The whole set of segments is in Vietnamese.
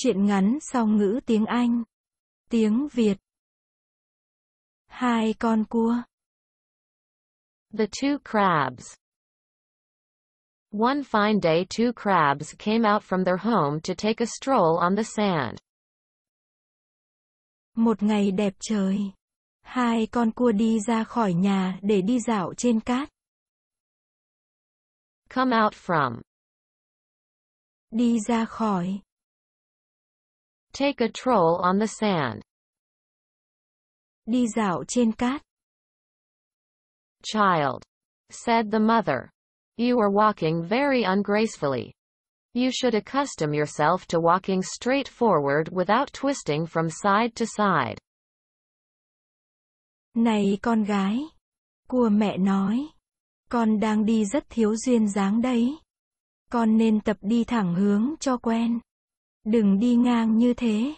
Chuyện ngắn song ngữ tiếng Anh. Tiếng Việt. Hai con cua. The two crabs. One fine day two crabs came out from their home to take a stroll on the sand. Một ngày đẹp trời. Hai con cua đi ra khỏi nhà để đi dạo trên cát. Come out from. Đi ra khỏi. Take a troll on the sand. Đi dạo trên cát. Child, said the mother. You are walking very ungracefully. You should accustom yourself to walking straight forward without twisting from side to side. Này con gái, của mẹ nói, con đang đi rất thiếu duyên dáng đấy. Con nên tập đi thẳng hướng cho quen. Đừng đi ngang như thế.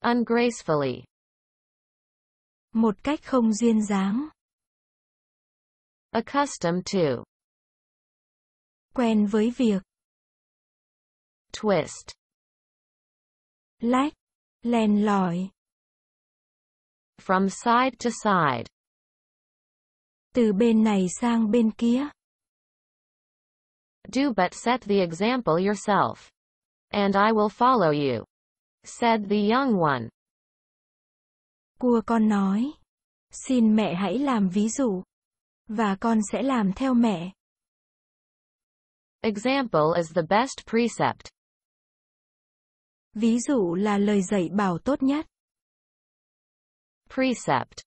Ungracefully. Một cách không duyên dáng. Accustomed to. Quen với việc. Twist. Lách. Len lỏi. From side to side. Từ bên này sang bên kia. Do but set the example yourself. And I will follow you. Said the young one. Cua con nói. Xin mẹ hãy làm ví dụ. Và con sẽ làm theo mẹ. Example is the best precept. Ví dụ là lời dạy bảo tốt nhất. Precept.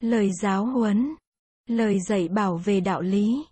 Lời giáo huấn. Lời dạy bảo về đạo lý.